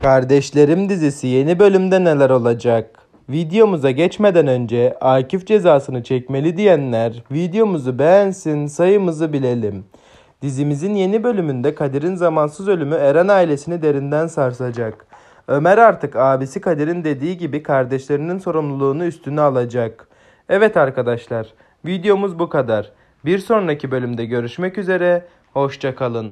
Kardeşlerim dizisi yeni bölümde neler olacak? Videomuza geçmeden önce Akif cezasını çekmeli diyenler videomuzu beğensin sayımızı bilelim. Dizimizin yeni bölümünde Kadir'in zamansız ölümü Eren ailesini derinden sarsacak. Ömer artık abisi Kadir'in dediği gibi kardeşlerinin sorumluluğunu üstüne alacak. Evet arkadaşlar videomuz bu kadar. Bir sonraki bölümde görüşmek üzere. Hoşçakalın.